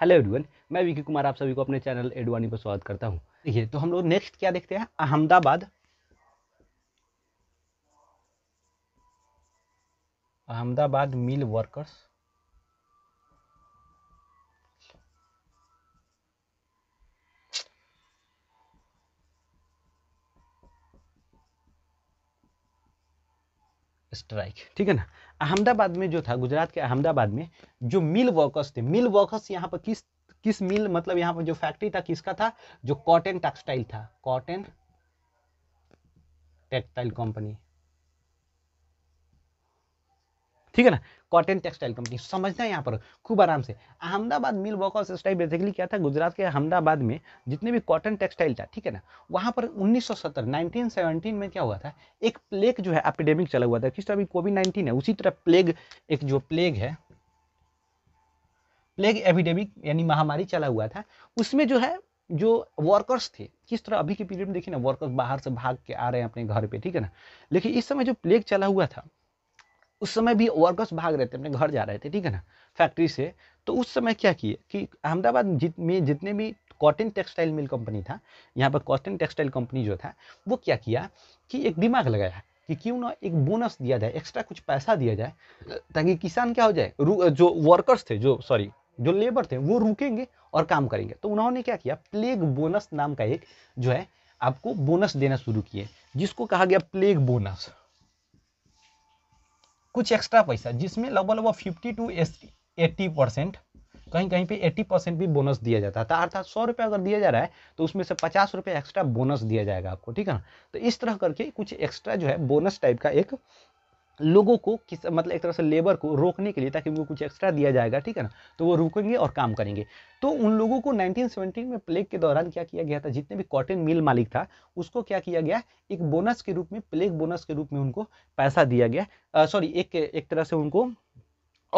hello everyone मैं विकी कुमार आप सभी को अपने चैनल एडवानी पर स्वागत करता हूं देखिए तो हम लोग नेक्स्ट क्या देखते हैं Ahmedabad Ahmedabad mill workers strike ठीक है ना अहमदाबाद में जो था गुजरात के अहमदाबाद में जो मिल वर्कर्स थे मिल वर्कर्स यहाँ पर किस किस मिल मतलब यहाँ पर जो फैक्ट्री था किसका था जो कॉटन टेक्सटाइल था कॉटन टेक्सटाइल कंपनी ठीक है ना कॉटन टेक्सटाइल कंपनी समझना है यहाँ पर खूब आराम से Ahmedabad mill workers strike basically क्या था गुजरात के अहमदाबाद में जितने भी कॉटन टेक्सटाइल था ठीक है ना वहाँ पर 1970 1917 में क्या हुआ था एक प्लेग जो है एपिडेमिक चला हुआ था किस तरह अभी कोविड नाइन्टीन है उसी तरह प्लेग एक जो प्लेग है प्लेग एपिडेमिक यानी महामारी चला हुआ था उसमें जो है जो वर्कर्स थे किस तरह अभी के पीरियड में देखिए ना वर्कर्स बाहर से भाग के आ रहे हैं अपने घर पे ठीक है ना लेकिन इस समय जो प्लेग चला हुआ था उस समय भी वर्कर्स भाग रहे थे अपने घर जा रहे थे ठीक है ना फैक्ट्री से तो उस समय क्या किए कि अहमदाबाद जित में जितने भी कॉटन टेक्सटाइल मिल कंपनी था यहाँ पर कॉटन टेक्सटाइल कंपनी जो था वो क्या किया कि एक दिमाग लगाया कि क्यों ना एक बोनस दिया जाए एक्स्ट्रा कुछ पैसा दिया जाए ताकि किसान क्या हो जाए जो वर्कर्स थे जो सॉरी जो लेबर थे वो रुकेंगे और काम करेंगे तो उन्होंने क्या किया प्लेग बोनस नाम का एक जो है आपको बोनस देना शुरू किए जिसको कहा गया प्लेग बोनस कुछ एक्स्ट्रा पैसा जिसमें लगभग लगभग फिफ्टी टू एट्टी परसेंट कहीं कहीं पे एट्टी परसेंट भी बोनस दिया जाता था तो अर्थात सौ रुपये अगर दिया जा रहा है तो उसमें से पचास रुपये एक्स्ट्रा बोनस दिया जाएगा आपको ठीक है ना तो इस तरह करके कुछ एक्स्ट्रा जो है बोनस टाइप का एक लोगों को किस मतलब एक तरह से लेबर को रोकने के लिए ताकि उनको कुछ एक्स्ट्रा दिया जाएगा ठीक है ना तो वो रुकेंगे और काम करेंगे तो उन लोगों को 1917 में प्लेग के दौरान क्या किया गया था जितने भी कॉटन मिल मालिक था उसको क्या किया गया एक बोनस के रूप में प्लेग बोनस के रूप में उनको पैसा दिया गया सॉरी एक एक तरह से उनको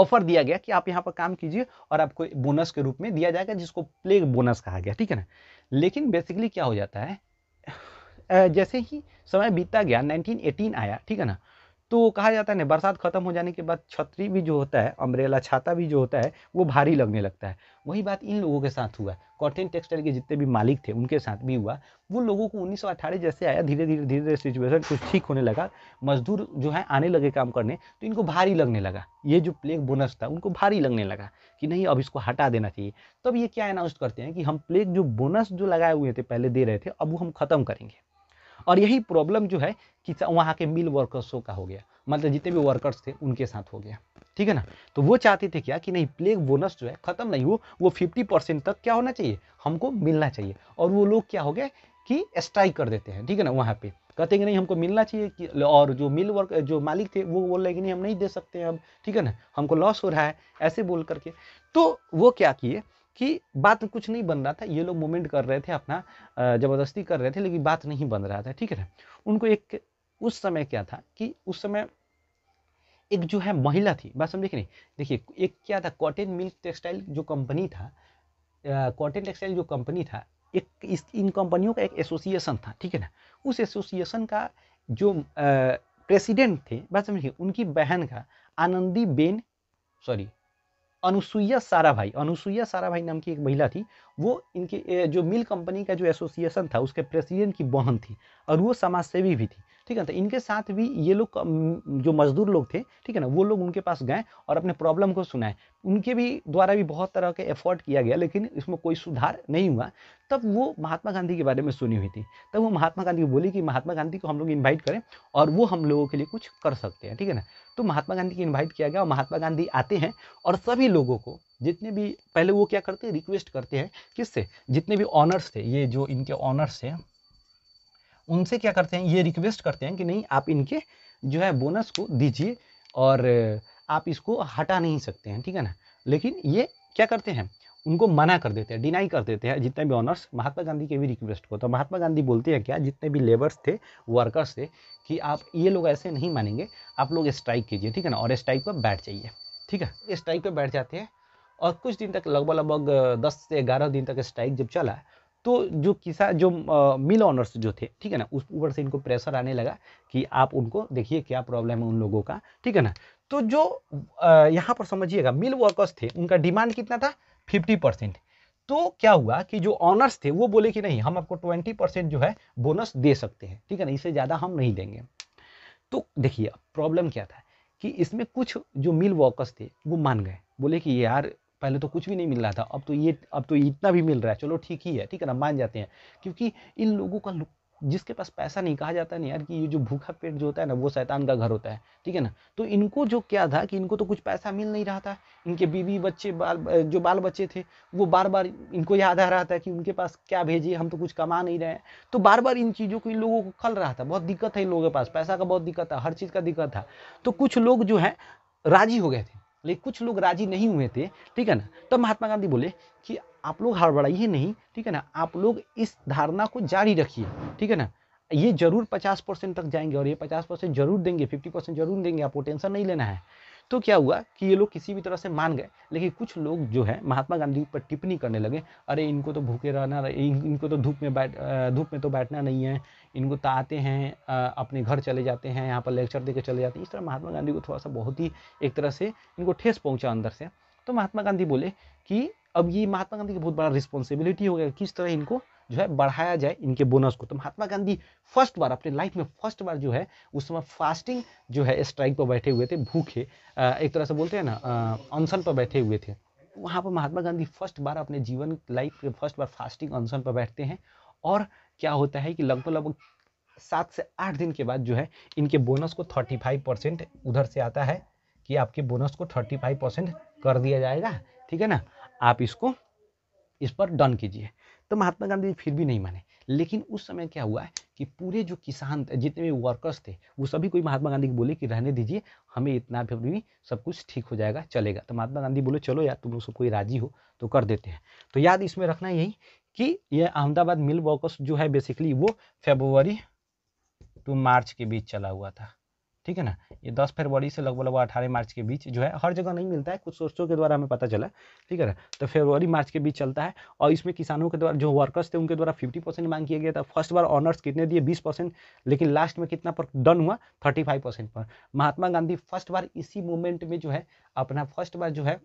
ऑफर दिया गया कि आप यहाँ पर काम कीजिए और आपको बोनस के रूप में दिया जाएगा जिसको प्लेग बोनस कहा गया ठीक है ना लेकिन बेसिकली क्या हो जाता है जैसे ही समय बीतता गया नाइनटीन आया ठीक है ना तो कहा जाता है ना बरसात खत्म हो जाने के बाद छतरी भी जो होता है अम्ब्रेला छाता भी जो होता है वो भारी लगने लगता है वही बात इन लोगों के साथ हुआ कॉटन टेक्सटाइल के जितने भी मालिक थे उनके साथ भी हुआ वो लोगों को उन्नीस जैसे आया धीरे धीरे धीरे धीरे सिचुएशन कुछ ठीक होने लगा मजदूर जो है आने लगे काम करने तो इनको भारी लगने लगा ये जो प्लेग बोनस था उनको भारी लगने लगा कि नहीं अब इसको हटा देना चाहिए तब ये क्या अनाउंस करते हैं कि हम प्लेग जो बोनस जो लगाए हुए थे पहले दे रहे थे अब वो हम खत्म करेंगे और यही प्रॉब्लम जो है कि वहाँ के मिल वर्कर्सों का हो गया मतलब जितने भी वर्कर्स थे उनके साथ हो गया ठीक है ना तो वो चाहते थे क्या कि नहीं प्लेग बोनस जो है ख़त्म नहीं हो वो फिफ्टी परसेंट तक क्या होना चाहिए हमको मिलना चाहिए और वो लोग क्या हो गए कि स्ट्राइक कर देते हैं ठीक है ना वहाँ पे कहते हैं कि नहीं हमको मिलना चाहिए कि और जो मिल वर्क जो मालिक थे वो बोल रहे कि नहीं हम नहीं दे सकते हैं अब ठीक है ना हमको लॉस हो रहा है ऐसे बोल करके तो वो क्या किए कि बात कुछ नहीं बन रहा था ये लोग मूवमेंट कर रहे थे अपना ज़बरदस्ती कर रहे थे लेकिन बात नहीं बन रहा था ठीक है उनको एक उस समय क्या था कि उस समय एक जो है महिला थी बात समझे नहीं देखिए एक क्या था कॉटन मिल्क टेक्सटाइल जो कंपनी था कॉटन टेक्सटाइल जो कंपनी था एक इस इन कंपनियों का एक एसोसिएशन था ठीक है ना उस एसोसिएशन का जो प्रेसिडेंट थे बात समझिए उनकी बहन का आनंदी बेन सॉरी अनुसुईया साराभाई अनुसुईया साराभाई नाम की एक महिला थी वो इनकी जो मिल कंपनी का जो एसोसिएशन था उसके प्रेसिडेंट की बहन थी और वो समाज सेवी भी थी ठीक है तो इनके साथ भी ये लोग जो मजदूर लोग थे ठीक है ना वो लोग उनके पास गए और अपने प्रॉब्लम को सुनाए उनके भी द्वारा भी बहुत तरह के एफर्ट किया गया लेकिन इसमें कोई सुधार नहीं हुआ तब वो महात्मा गांधी के बारे में सुनी हुई थी तब वो महात्मा गांधी को बोली कि महात्मा गांधी को हम लोग इन्वाइट करें और वो हम लोगों के लिए कुछ कर सकते हैं ठीक है ना तो महात्मा गांधी को इन्वाइट किया गया और महात्मा गांधी आते हैं और सभी लोगों को जितने भी पहले वो क्या करते हैं रिक्वेस्ट करते हैं किससे जितने भी ऑनर्स थे ये जो इनके ऑनर्स थे उनसे क्या करते हैं ये रिक्वेस्ट करते हैं कि नहीं आप इनके जो है बोनस को दीजिए और आप इसको हटा नहीं सकते हैं ठीक है ना लेकिन ये क्या करते हैं उनको मना कर देते हैं डिनाई कर देते हैं जितने भी ऑनर्स महात्मा गांधी के भी रिक्वेस्ट को तो महात्मा गांधी बोलते हैं क्या जितने भी लेबर्स थे वर्कर्स थे कि आप ये लोग ऐसे नहीं मानेंगे आप लोग स्ट्राइक कीजिए ठीक है ना और स्ट्राइक पर बैठ जाइए ठीक है स्ट्राइक पर बैठ जाते हैं और कुछ दिन तक लगभग लगभग दस से ग्यारह दिन तक स्ट्राइक जब चला तो जो किसान जो मिल ऑनर्स जो थे ठीक है ना उस ऊपर से इनको प्रेशर आने लगा कि आप उनको देखिए क्या प्रॉब्लम है उन लोगों का ठीक है ना तो जो यहाँ पर समझिएगा मिल वर्कर्स थे उनका डिमांड कितना था फिफ्टी परसेंट तो क्या हुआ कि जो ऑनर्स थे वो बोले कि नहीं हम आपको ट्वेंटी परसेंट जो है बोनस दे सकते हैं ठीक है ना इससे ज़्यादा हम नहीं देंगे तो देखिए प्रॉब्लम क्या था कि इसमें कुछ जो मिल वर्कर्स थे वो मान गए बोले कि यार पहले तो कुछ भी नहीं मिल रहा था अब तो ये अब तो इतना भी मिल रहा है चलो ठीक ही है ठीक है ना मान जाते हैं क्योंकि इन लोगों का जिसके पास पैसा नहीं कहा जाता नहीं यार कि ये जो भूखा पेट जो होता है ना वो शैतान का घर होता है ठीक है ना तो इनको जो क्या था कि इनको तो कुछ पैसा मिल नहीं रहा था इनके बीवी बच्चे बाल जो बाल बच्चे थे वो बार बार इनको याद आ रहा था कि उनके पास क्या भेजिए हम तो कुछ कमा नहीं रहे हैं तो बार बार इन चीज़ों को इन लोगों को खल रहा था बहुत दिक्कत है इन लोगों के पास पैसा का बहुत दिक्कत था हर चीज़ का दिक्कत था तो कुछ लोग जो है राजी हो गए थे लेकिन कुछ लोग राजी नहीं हुए थे ठीक है ना तब तो महात्मा गांधी बोले कि आप लोग हड़बड़ाइए नहीं ठीक है ना आप लोग इस धारणा को जारी रखिए ठीक है ना ये जरूर 50 परसेंट तक जाएंगे और ये 50 परसेंट जरूर देंगे 50 परसेंट जरूर देंगे आपको टेंशन नहीं लेना है तो क्या हुआ कि ये लोग किसी भी तरह से मान गए लेकिन कुछ लोग जो है महात्मा गांधी पर टिप्पणी करने लगे अरे इनको तो भूखे रहना इनको तो धूप में बैठ धूप में तो बैठना नहीं है इनको तो आते हैं अपने घर चले जाते हैं यहाँ पर लेक्चर दे चले जाते हैं इस तरह महात्मा गांधी को थोड़ा सा बहुत ही एक तरह से इनको ठेस पहुँचा अंदर से तो महात्मा गांधी बोले कि अब ये महात्मा गांधी का बहुत बड़ा रिस्पॉन्सिबिलिटी हो गया किस तरह इनको जो है बढ़ाया जाए इनके बोनस को तो महात्मा गांधी फर्स्ट बार अपने लाइफ में फर्स्ट बार जो है उस समय फास्टिंग जो है स्ट्राइक पर बैठे हुए थे भूखे एक तरह से बोलते हैं ना अनशन पर बैठे हुए थे वहाँ पर महात्मा गांधी फर्स्ट बार अपने जीवन लाइफ के फर्स्ट बार फास्टिंग अनशन पर बैठते हैं और क्या होता है कि लगभग लगभग सात से आठ दिन के बाद जो है इनके बोनस को थर्टी फाइव परसेंट उधर से आता है कि आपके बोनस को थर्टी फाइव परसेंट कर दिया जाएगा ठीक है ना आप इसको इस पर डन कीजिए तो महात्मा गांधी फिर भी नहीं माने लेकिन उस समय क्या हुआ है कि पूरे जो किसान जितने भी वर्कर्स थे वो सभी कोई महात्मा गांधी को बोले कि रहने दीजिए हमें इतना भी सब कुछ ठीक हो जाएगा चलेगा तो महात्मा गांधी बोले चलो यार तुम लोग सब कोई राजी हो तो कर देते हैं तो याद इसमें रखना यही कि यह अहमदाबाद मिल वर्कर्स जो है बेसिकली वो फेब्रुवरी टू मार्च के बीच चला हुआ था ठीक है ना ये 10 फरवरी से लगभग लगभग अठारह मार्च के बीच जो है हर जगह नहीं मिलता है कुछ सोर्सों के द्वारा हमें पता चला ठीक है ना तो फरवरी मार्च के बीच चलता है और इसमें किसानों के द्वारा जो वर्कर्स थे उनके द्वारा 50 परसेंट मांग किया गया था फर्स्ट बार ऑनर्स कितने दिए 20 परसेंट लेकिन लास्ट में कितना पर डन हुआ थर्टी परसेंट पर महात्मा गांधी फर्स्ट बार इसी मूवमेंट में जो है अपना फर्स्ट बार जो है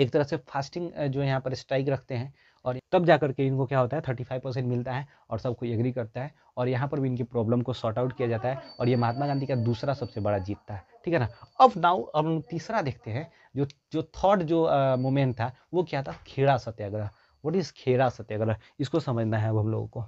एक तरह से फास्टिंग जो यहाँ पर स्ट्राइक रखते हैं और तब जा करके इनको क्या होता है थर्टी फाइव परसेंट मिलता है और सबको एग्री करता है और यहाँ पर भी इनकी प्रॉब्लम को सॉर्ट आउट किया जाता है और ये महात्मा गांधी का दूसरा सबसे बड़ा जीत था ठीक है ना अब नाउ अब हम तीसरा देखते हैं जो जो थर्ड जो मोमेंट था वो क्या था खेड़ा सत्याग्रह वट इज़ खेड़ा सत्याग्रह इसको समझना है अब हम लोगों को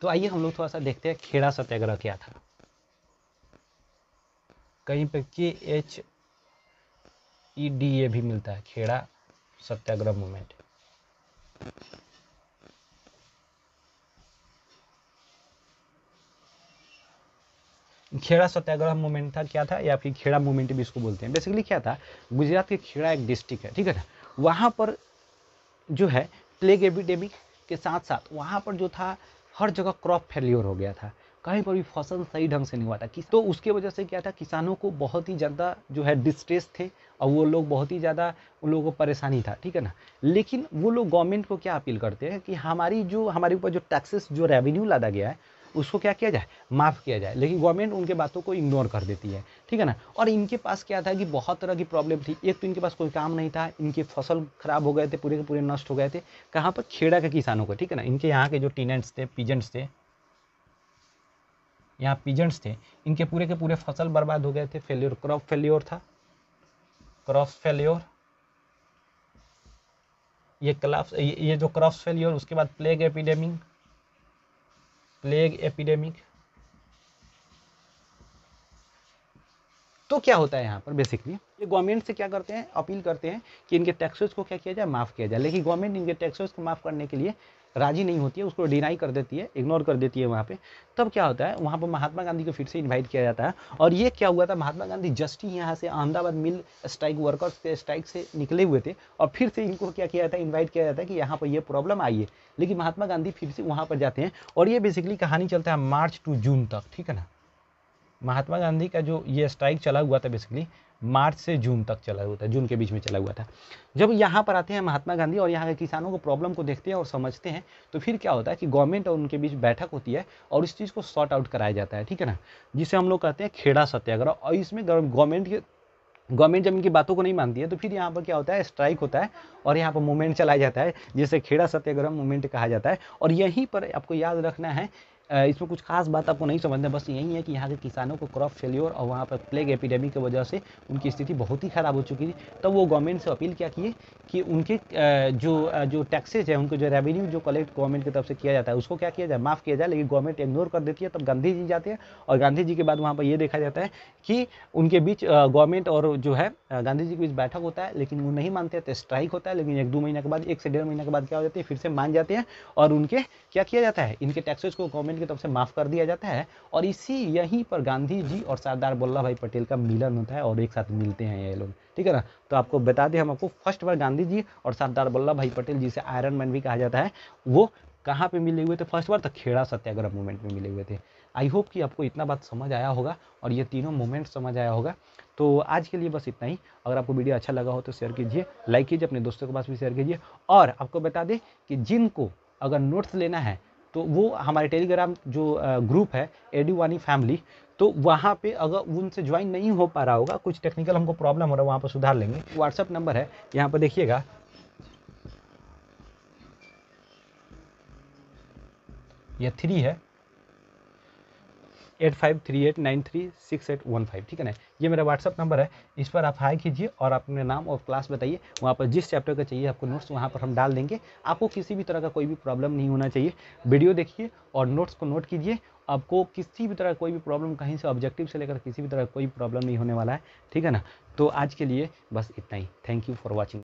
तो आइए हम लोग थोड़ा सा देखते हैं खेड़ा सत्याग्रह क्या था कहीं पर के एच ई डी ए भी मिलता है खेड़ा सत्याग्रह मूवमेंट खेड़ा सत्याग्रह मूवमेंट था क्या था या फिर खेड़ा मूवमेंट भी इसको बोलते हैं बेसिकली क्या था गुजरात के खेड़ा एक डिस्ट्रिक्ट है ठीक है ना वहाँ पर जो है प्लेग एपिडेमिक के साथ साथ वहाँ पर जो था हर जगह क्रॉप फेल्योर हो गया था कहीं पर भी फसल सही ढंग से नहीं हुआ था तो उसके वजह से क्या था किसानों को बहुत ही ज़्यादा जो है डिस्ट्रेस थे और वो लोग बहुत ही ज़्यादा उन लोगों को परेशानी था ठीक है ना लेकिन वो लोग गवर्नमेंट को क्या अपील करते हैं कि हमारी जो हमारे ऊपर जो टैक्सेस जो रेवेन्यू लादा गया है उसको क्या किया जाए माफ़ किया जाए लेकिन गवर्नमेंट उनके बातों को इग्नोर कर देती है ठीक है ना और इनके पास क्या था कि बहुत तरह की प्रॉब्लम थी एक तो इनके पास कोई काम नहीं था इनके फसल खराब हो गए थे पूरे के पूरे नष्ट हो गए थे कहाँ पर खेड़ा के किसानों को ठीक है ना इनके यहाँ के जो टीनेंट्स थे पीजेंट्स थे यहाँ पीजेंट्स थे इनके पूरे के पूरे फसल बर्बाद हो गए थे फेल्योर क्रॉप फेल्योर था क्रॉप फेल्योर ये क्लाप्स ये, जो क्रॉप फेल्योर उसके बाद प्लेग एपिडेमिक प्लेग एपिडेमिक तो क्या होता है यहाँ पर बेसिकली ये गवर्नमेंट से क्या करते हैं अपील करते हैं कि इनके टैक्सेस को क्या किया जाए माफ़ किया जाए लेकिन गवर्नमेंट इनके टैक्सेस को माफ़ करने के लिए राजी नहीं होती है उसको डिनाई कर देती है इग्नोर कर देती है वहाँ पे तब क्या होता है वहाँ पर महात्मा गांधी को फिर से इन्वाइट किया जाता है और ये क्या हुआ था महात्मा गांधी जस्ट ही यहाँ से अहमदाबाद मिल स्ट्राइक वर्कर्स के स्ट्राइक से निकले हुए थे और फिर से इनको क्या किया जाता है इन्वाइट किया जाता है कि यहाँ पर ये प्रॉब्लम आई है लेकिन महात्मा गांधी फिर से वहाँ पर जाते हैं और ये बेसिकली कहानी चलता है मार्च टू जून तक ठीक है ना महात्मा गांधी का जो ये स्ट्राइक चला हुआ था बेसिकली मार्च से जून तक चला हुआ था जून के बीच में चला हुआ था जब यहाँ पर आते हैं महात्मा गांधी और यहाँ के किसानों को प्रॉब्लम को देखते हैं और समझते हैं तो फिर क्या होता है कि गवर्नमेंट और उनके बीच बैठक होती है और इस चीज़ को सॉर्ट आउट कराया जाता है ठीक है ना जिसे हम लोग कहते हैं खेड़ा सत्याग्रह और इसमें गवर्नमेंट के गवर्नमेंट जब इनकी बातों को नहीं मानती है तो फिर यहाँ पर क्या होता है स्ट्राइक होता है और यहाँ पर मूवमेंट चलाया जाता है जिसे खेड़ा सत्याग्रह मूवमेंट कहा जाता है और यहीं पर आपको याद रखना है इसमें कुछ खास बात आपको नहीं समझना बस यही है कि यहाँ के किसानों को क्रॉप फेल्योर और वहाँ पर प्लेग एपिडेमिक की वजह से उनकी स्थिति बहुत ही ख़राब हो चुकी थी तब वो गवर्नमेंट से अपील क्या किए कि उनके जो जो टैक्सेज है उनको जो रेवेन्यू जो कलेक्ट गवर्नमेंट की तरफ से किया जाता है उसको क्या किया जाए माफ़ किया जाए लेकिन गवर्नमेंट इग्नोर कर देती है तब गांधी जी जाते हैं और गांधी जी के बाद वहाँ पर यह देखा जाता है कि उनके बीच गवर्नमेंट और जो है गांधी जी के बीच बैठक होता है लेकिन वो नहीं मानते तो स्ट्राइक होता है लेकिन एक दो महीने के बाद एक से डेढ़ महीने के बाद क्या हो जाती है फिर से मान जाते हैं और उनके क्या किया जाता है इनके टैक्सेज को गवर्नमेंट गवर्नमेंट की तरफ से माफ़ कर दिया जाता है और इसी यहीं पर गांधी जी और सरदार वल्लभ भाई पटेल का मिलन होता है और एक साथ मिलते हैं ये लोग ठीक है ना तो आपको बता दें हम आपको फर्स्ट बार गांधी जी और सरदार वल्लभ भाई पटेल जिसे आयरन मैन भी कहा जाता है वो कहाँ पर मिले हुए थे फर्स्ट बार तो खेड़ा सत्याग्रह मूवमेंट में मिले हुए थे आई होप कि आपको इतना बात समझ आया होगा और ये तीनों मोमेंट समझ आया होगा तो आज के लिए बस इतना ही अगर आपको वीडियो अच्छा लगा हो तो शेयर कीजिए लाइक कीजिए अपने दोस्तों के पास भी शेयर कीजिए और आपको बता दें कि जिनको अगर नोट्स लेना है तो वो हमारे टेलीग्राम जो ग्रुप है एडीवानी फैमिली तो वहाँ पे अगर उनसे ज्वाइन नहीं हो पा रहा होगा कुछ टेक्निकल हमको प्रॉब्लम हो रहा है वहाँ पर सुधार लेंगे व्हाट्सअप नंबर है यहाँ पर देखिएगा यह थ्री है eight five three eight nine three six eight one five ठीक है ना ये मेरा व्हाट्सअप नंबर है इस पर आप हाई कीजिए और अपने नाम और क्लास बताइए वहाँ पर जिस चैप्टर का चाहिए आपको नोट्स वहाँ पर हम डाल देंगे आपको किसी भी तरह का कोई भी प्रॉब्लम नहीं होना चाहिए वीडियो देखिए और नोट्स को नोट कीजिए आपको किसी भी तरह का कोई भी प्रॉब्लम कहीं से ऑब्जेक्टिव से लेकर किसी भी तरह कोई प्रॉब्लम नहीं होने वाला है ठीक है ना तो आज के लिए बस इतना ही थैंक यू फॉर वॉचिंग